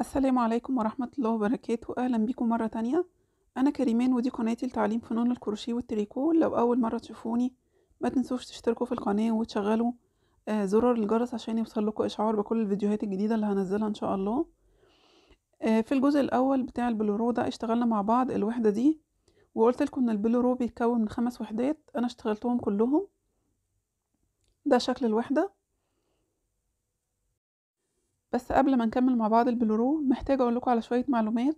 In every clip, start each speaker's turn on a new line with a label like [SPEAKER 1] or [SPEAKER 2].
[SPEAKER 1] السلام عليكم ورحمة الله وبركاته أهلا بكم مرة تانية أنا كريمان ودي قناتي لتعليم فنون الكروشيه والتريكو لو أول مرة تشوفوني ما تنسوش تشتركوا في القناة وتشغلوا آه، زرار الجرس عشان يوصل لكم إشعار بكل الفيديوهات الجديدة اللي هنزلها إن شاء الله آه، في الجزء الأول بتاع البلورو ده اشتغلنا مع بعض الوحدة دي وقلت لكم إن البلورو بيتكون من خمس وحدات أنا اشتغلتهم كلهم ده شكل الوحدة بس قبل ما نكمل مع بعض البلورو محتاجة اقول لكم على شوية معلومات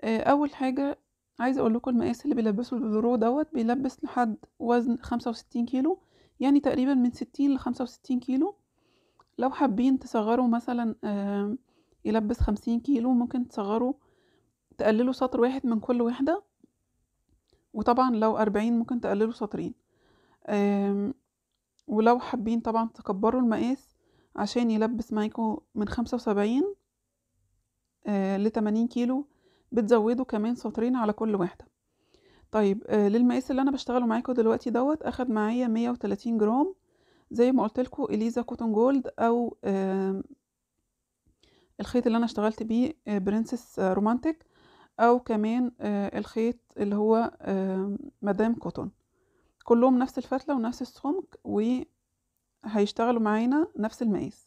[SPEAKER 1] آه، اول حاجة عايزة اقول لكم المقاس اللي بيلبسه البلورو دوت بيلبس لحد وزن خمسة وستين كيلو يعني تقريبا من ستين لخمسة وستين كيلو لو حابين تصغروا مثلا آه، يلبس خمسين كيلو ممكن تصغروا تقللوا سطر واحد من كل وحدة وطبعا لو أربعين ممكن تقللوا سطرين ولو حابين طبعا تكبروا المقاس عشان يلبس معاكوا من خمسة وسبعين آه، لتمانين كيلو بتزودوا كمان سطرين على كل واحدة طيب آه للمقاس اللي انا بشتغله معاكم دلوقتي دوت اخد معايا مية وتلاتين جرام زي ما قلتلكوا اليزا كوتون جولد او آه الخيط اللي انا اشتغلت بيه آه برنسس آه، رومانتك او كمان آه، الخيط اللي هو مدام كوتون كلهم نفس الفتله ونفس السمك و هيشتغلوا معانا نفس المقاس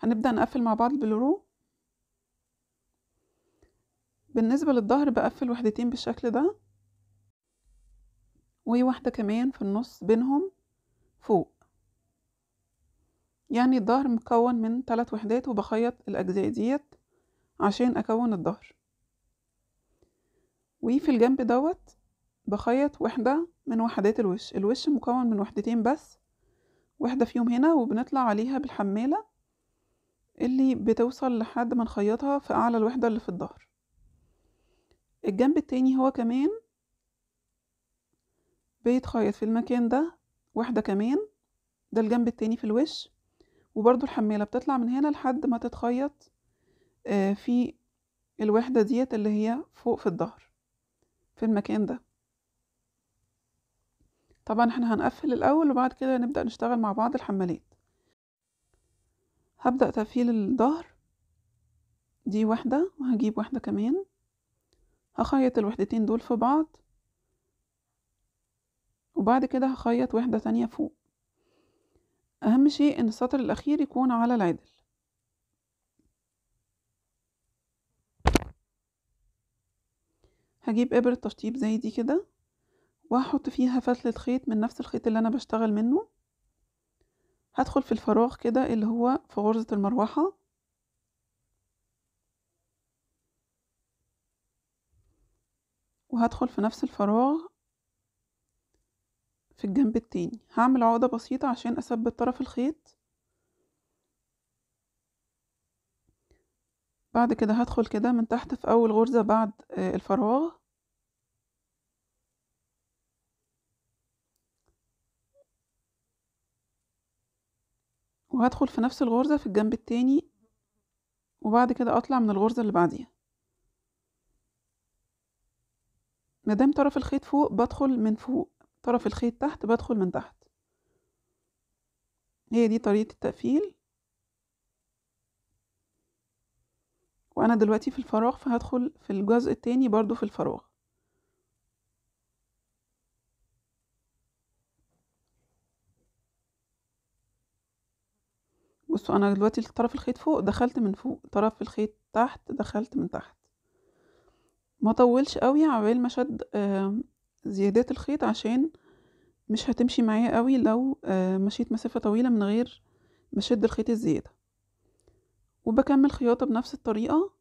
[SPEAKER 1] هنبدأ نقفل مع بعض بالرو بالنسبة للظهر بقفل وحدتين بالشكل ده وواحدة كمان في النص بينهم فوق يعني الظهر مكون من ثلاث وحدات وبخيط الأجزاء ديت عشان أكون الظهر وفي الجنب دوت بخيط وحدة من وحدات الوش الوش مكون من وحدتين بس واحدة فيهم هنا وبنطلع عليها بالحمالة اللي بتوصل لحد ما نخيطها في أعلى الوحدة اللي في الظهر الجنب التاني هو كمان بيتخيط في المكان ده واحدة كمان ده الجنب التاني في الوش وبرضو الحمالة بتطلع من هنا لحد ما تتخيط آه، في الوحدة ديت اللي هي فوق في الظهر في المكان ده طبعا احنا هنقفل الأول وبعد كده نبدأ نشتغل مع بعض الحمالات هبدأ تقفيل الظهر دي واحدة وهجيب واحدة كمان هخيط الوحدتين دول في بعض وبعد كده هخيط واحدة تانية فوق أهم شيء إن السطر الأخير يكون على العدل هجيب إبرة تشطيب زي دي كده وهحط فيها فتلة خيط من نفس الخيط اللي أنا بشتغل منه هدخل في الفراغ كده اللي هو في غرزة المروحة وهدخل في نفس الفراغ في الجنب التاني هعمل عقدة بسيطة عشان أثبت طرف الخيط بعد كده هدخل كده من تحت في أول غرزة بعد آه، الفراغ وهدخل في نفس الغرزة في الجنب التاني وبعد كده أطلع من الغرزة اللي بعديها مادام طرف الخيط فوق بدخل من فوق طرف الخيط تحت بدخل من تحت هي دي طريقة التقفيل وأنا دلوقتي في الفراغ فهدخل في الجزء التاني برضو في الفراغ بصوا انا دلوقتي طرف الخيط فوق دخلت من فوق طرف الخيط تحت دخلت من تحت ما طولش قوي عبال ما شد زيادات الخيط عشان مش هتمشي معايا قوي لو مشيت مسافه طويله من غير ما شد الخيط الزياده وبكمل خياطه بنفس الطريقه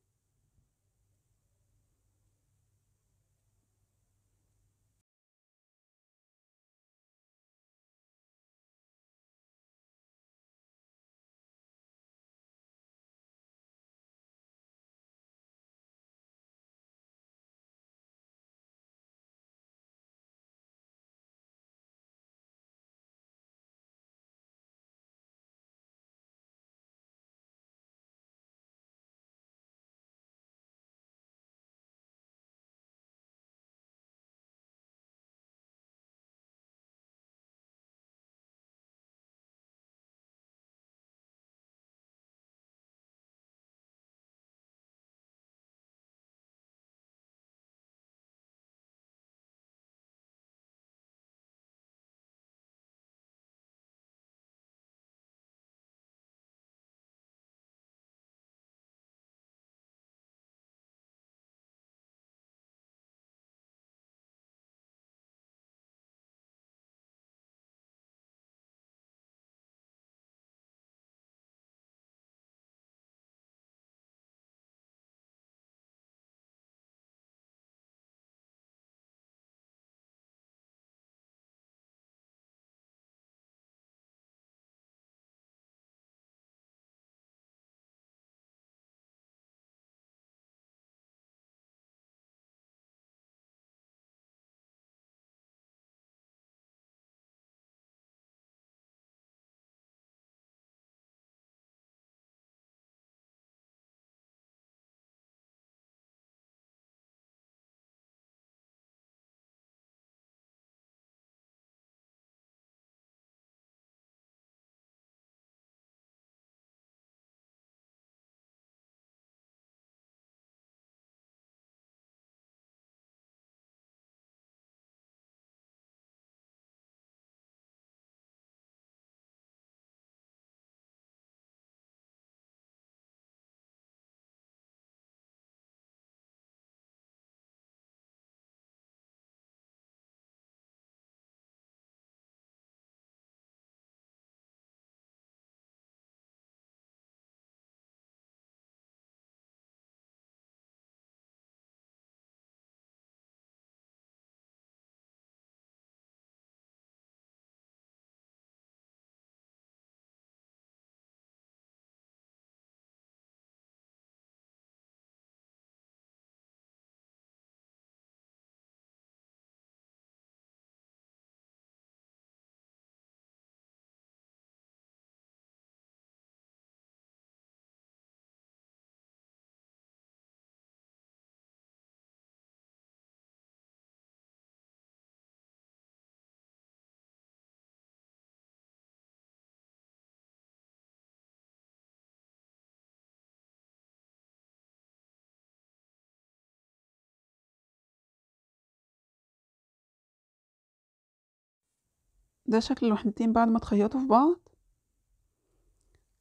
[SPEAKER 1] ده شكل الوحدتين بعد ما تخيطوا في بعض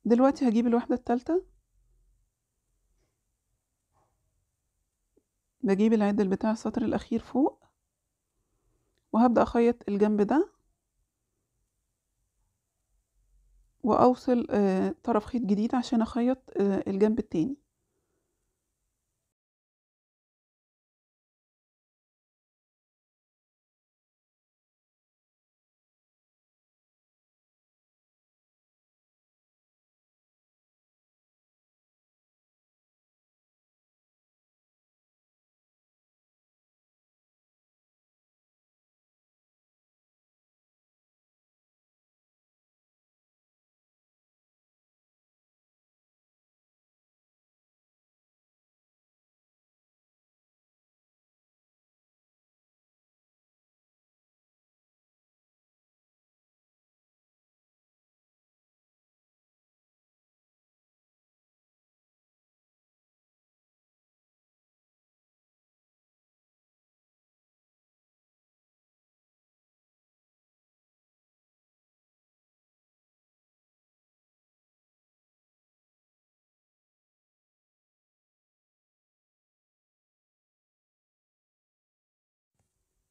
[SPEAKER 1] دلوقتي هجيب الوحدة التالتة بجيب العدل بتاع السطر الأخير فوق وهبدأ أخيط الجنب ده وأوصل آه، طرف خيط جديد عشان أخيط آه، الجنب التاني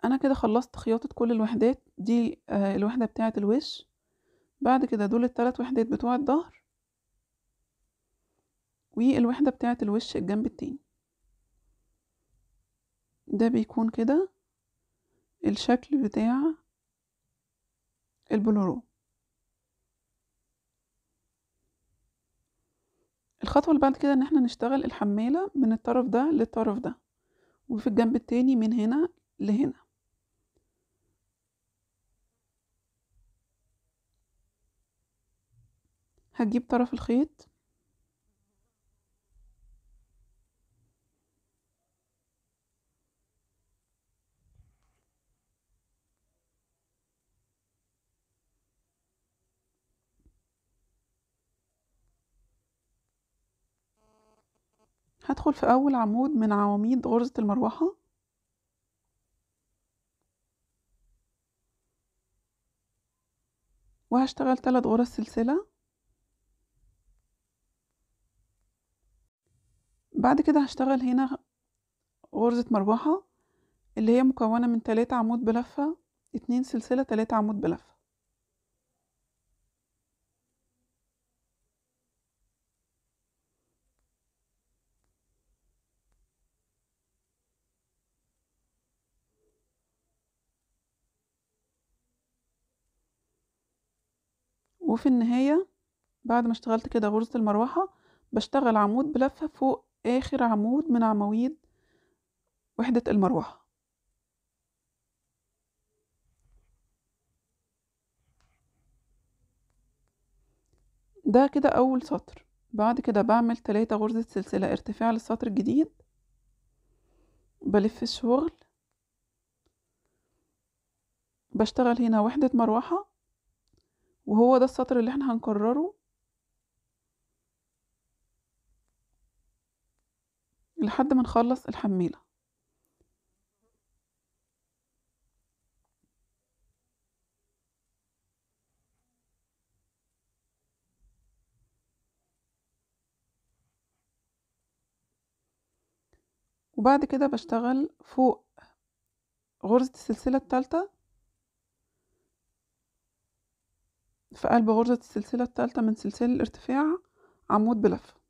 [SPEAKER 1] انا كده خلصت خياطة كل الوحدات دي آه، الوحدة بتاعة الوش بعد كده دول التلات وحدات بتوع الظهر والوحدة بتاعة الوش الجنب التاني ده بيكون كده الشكل بتاع البلورو الخطوة اللي بعد كده ان احنا نشتغل الحمالة من الطرف ده للطرف ده وفي الجنب التاني من هنا لهنا هتجيب طرف الخيط هدخل في أول عمود من عواميد غرزة المروحة وهشتغل ثلاث غرز سلسلة بعد كده هشتغل هنا غرزة مروحة اللي هي مكونة من تلاتة عمود بلفة اتنين سلسلة تلاتة عمود بلفة وفي النهاية بعد ما اشتغلت كده غرزة المروحة بشتغل عمود بلفة فوق آخر عمود من عواميد وحدة المروحة ده كده أول سطر بعد كده بعمل تلاتة غرزة سلسلة ارتفاع للسطر الجديد بلف الشغل بشتغل هنا وحدة مروحة وهو ده السطر اللي احنا هنكرره لحد ما نخلص الحميلة وبعد كده بشتغل فوق غرزة السلسلة الثالثة في قلب غرزة السلسلة الثالثة من سلسلة الارتفاع عمود بلفه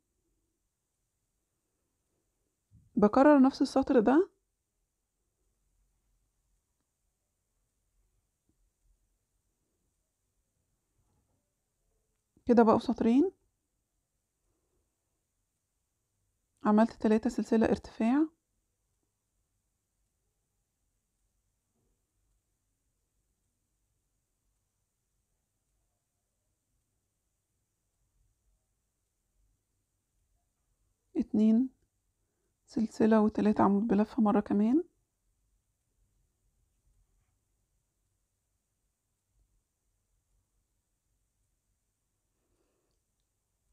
[SPEAKER 1] بكرر نفس السطر ده كده بقوا سطرين عملت تلاتة سلسلة ارتفاع اتنين سلسلة وثلاثة عمود بلفة مرة كمان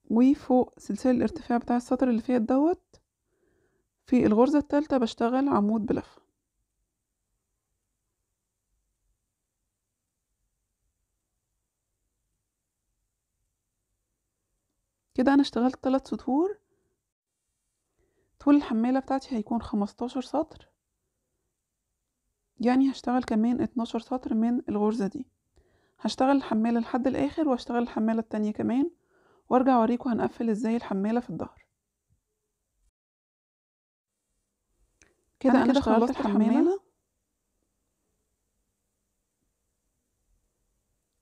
[SPEAKER 1] وفوق سلسلة الارتفاع بتاع السطر اللي فيها دوت في الغرزة التالتة بشتغل عمود بلفة كده انا اشتغلت ثلاث سطور طول الحمالة بتاعتي هيكون خمستاشر سطر يعني هشتغل كمان اتناشر سطر من الغرزة دي هشتغل الحمالة لحد الآخر واشتغل الحمالة التانية كمان وارجع اوريكم هنقفل ازاي الحمالة في الظهر
[SPEAKER 2] كده انا, أنا كده خلصت الحمالة, الحمالة.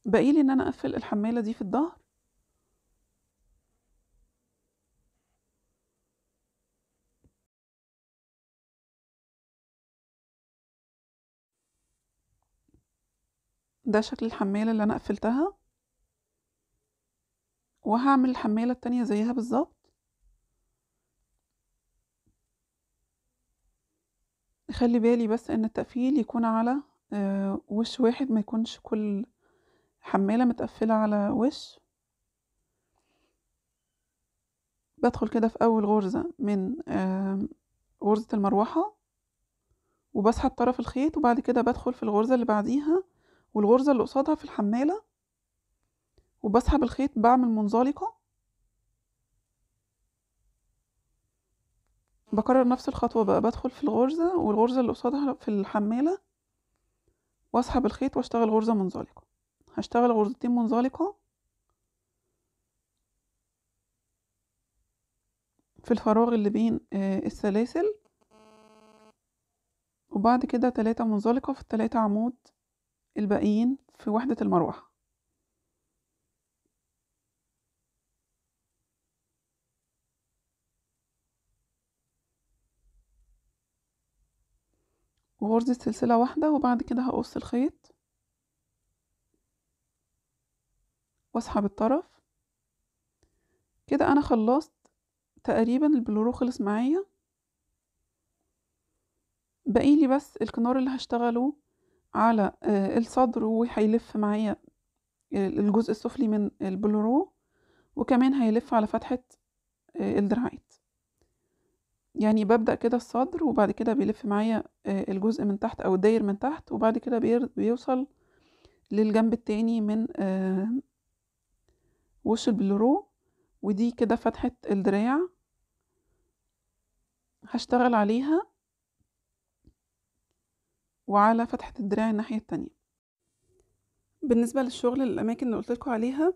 [SPEAKER 1] بقيلي ان انا اقفل الحمالة دي في الظهر ده شكل الحمالة اللي أنا قفلتها وهعمل الحمالة التانية زيها بالظبط خلي بالي بس ان التقفيل يكون على آه، وش واحد ما يكونش كل حمالة متقفلة على وش بدخل كده في اول غرزة من غرزة المروحة وبسحب طرف الخيط وبعد كده بدخل في الغرزة اللي بعديها والغرزة اللي قصادها في الحمالة وبسحب الخيط بعمل منزلقة بكرر نفس الخطوة بقى بدخل في الغرزة والغرزة اللي قصادها في الحمالة واسحب الخيط واشتغل غرزة منزلقة هشتغل غرزتين منزلقة في الفراغ اللي بين آه، السلاسل وبعد كده تلاتة منزلقة في التلاتة عمود الباقيين في وحدة المروحة غرزة سلسلة واحدة وبعد كده هقص الخيط واسحب الطرف كده انا خلصت تقريبا البلورو خلص معايا بقيلي بس الكنار اللي هشتغله على آه، الصدر وهيلف معايا الجزء السفلي من البلورو وكمان هيلف على فتحة آه، الدراعات يعني ببدأ كده الصدر وبعد كده بيلف معايا آه، الجزء من تحت أو الداير من تحت وبعد كده بيوصل للجنب التاني من وش البلورو ودي كده فتحة الدراع هشتغل عليها وعلى فتحة الدراع الناحية التانية بالنسبة للشغل الأماكن اللي قلتلكوا عليها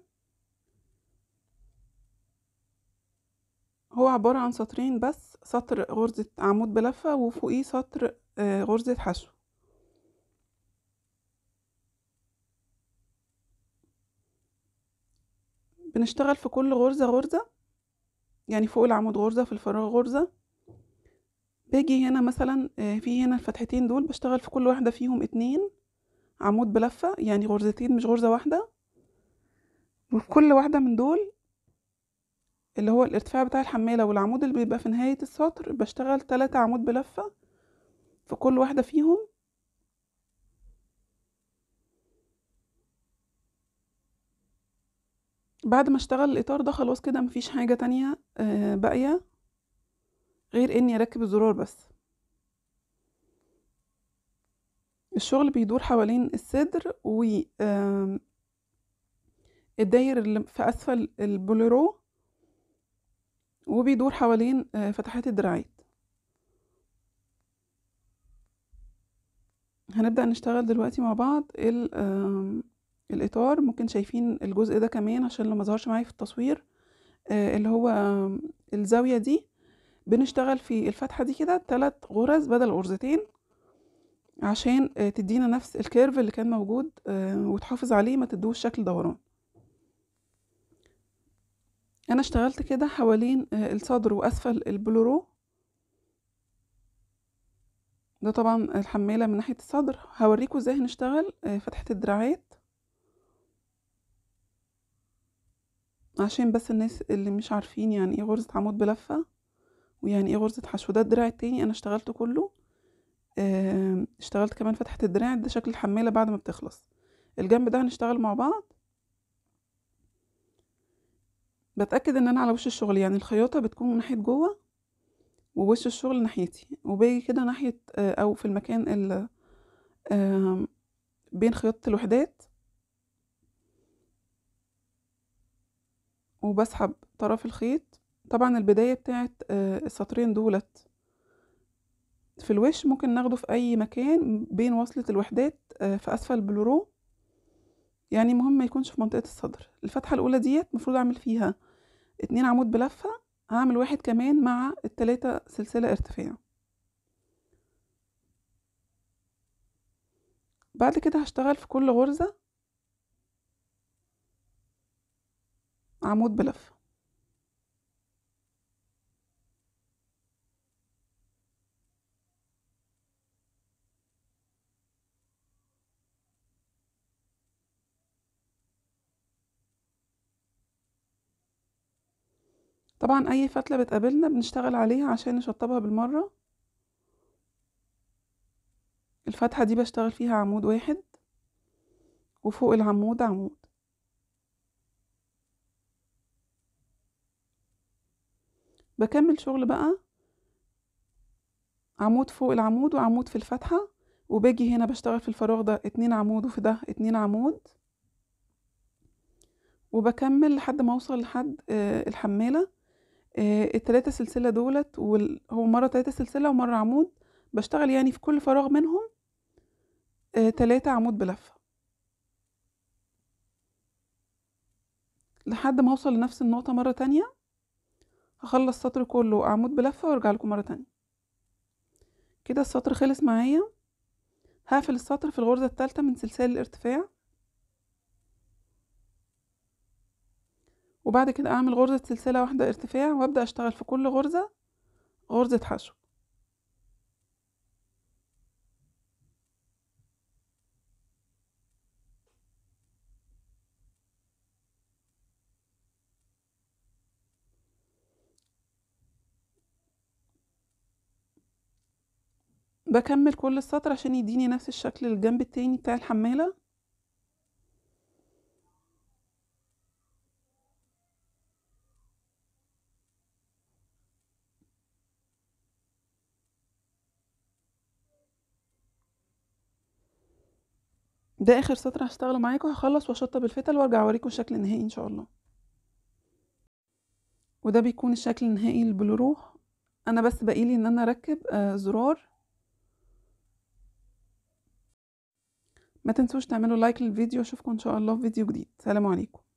[SPEAKER 1] هو عبارة عن سطرين بس سطر غرزة عمود بلفة وفوقيه سطر آه، غرزة حشو بنشتغل في كل غرزة غرزة يعني فوق العمود غرزة في الفراغ غرزة باجي هنا مثلا آه، في هنا الفتحتين دول بشتغل في كل واحدة فيهم اتنين عمود بلفة يعني غرزتين مش غرزة واحدة وفي كل واحدة من دول اللي هو الارتفاع بتاع الحمالة والعمود اللي بيبقى في نهاية السطر بشتغل تلاتة عمود بلفة في كل واحدة فيهم بعد ما اشتغل الاطار ده خلاص كده مفيش حاجة تانية آه، باقية غير اني اركب الزرار بس الشغل بيدور حوالين الصدر و الداير اللي في اسفل البوليرو وبيدور حوالين آه، فتحات الدراعات هنبدأ نشتغل دلوقتي مع بعض الإطار ممكن شايفين الجزء ده كمان عشان لو مظهرش معايا في التصوير آه، اللي هو الزاوية دي بنشتغل في الفتحة دي كده تلات غرز بدل غرزتين عشان آه، تدينا نفس الكيرف اللي كان موجود آه، وتحافظ عليه ما تدوش شكل دوران انا اشتغلت كده حوالين آه، الصدر واسفل البلورو ده طبعا الحمالة من ناحية الصدر هوريكم ازاي هنشتغل فتحة الدراعات عشان بس الناس اللي مش عارفين يعني ايه غرزة عمود بلفة ويعني ايه غرزة حشو ده الدراع التاني انا اشتغلته كله اشتغلت كمان فتحة الدراع ده شكل الحمالة بعد ما بتخلص الجنب ده هنشتغل مع بعض بتأكد ان انا على وش الشغل يعني الخياطة بتكون من ناحية جوه ووش الشغل ناحيتي وباجي كده ناحية آه، او في المكان ال بين خياطة الوحدات وبسحب طرف الخيط طبعا البداية بتاعت آه، السطرين دولت في الوش ممكن ناخده في أي مكان بين وصلة الوحدات آه، في أسفل البلورو يعني مهم ما يكونش في منطقة الصدر الفتحة الأولى ديت مفروض أعمل فيها اتنين عمود بلفة هعمل واحد كمان مع التلاتة سلسلة ارتفاع بعد كده هشتغل في كل غرزة عمود بلفه طبعا اي فتلة بتقابلنا بنشتغل عليها عشان نشطبها بالمرة الفتحة دي بشتغل فيها عمود واحد وفوق العمود عمود بكمل شغل بقى عمود فوق العمود وعمود في الفتحة وباجي هنا بشتغل في الفراغ ده اتنين عمود وفي ده اتنين عمود وبكمل لحد ما اوصل لحد آه، الحمالة آه، التلاتة سلسلة دولت هو مرة تلاتة سلسلة ومرة عمود بشتغل يعني في كل فراغ منهم آه، تلاتة عمود بلفة لحد ما اوصل لنفس النقطة مرة تانية هخلص السطر كله عمود بلفة وارجع لكم مرة تانية كده السطر خلص معايا هقفل السطر في الغرزة التالتة من سلسلة الارتفاع وبعد كده اعمل غرزة سلسلة واحدة ارتفاع وابدأ اشتغل في كل غرزة غرزة حشو بكمل كل السطر عشان يديني نفس الشكل الجنب التاني بتاع الحمالة ده اخر سطر هشتغله معاكم هخلص واشطب الفتل وارجع اوريكم الشكل النهائي ان شاء الله وده بيكون الشكل النهائي للبلورو انا بس باقيلي ان انا اركب آه زرار ما تنسوش تعملوا لايك للفيديو اشوفكم ان شاء الله في فيديو جديد سلام عليكم